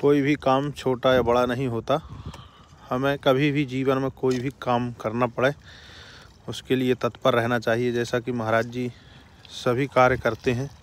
कोई भी काम छोटा या बड़ा नहीं होता हमें कभी भी जीवन में कोई भी काम करना पड़े उसके लिए तत्पर रहना चाहिए जैसा कि महाराज जी सभी कार्य करते हैं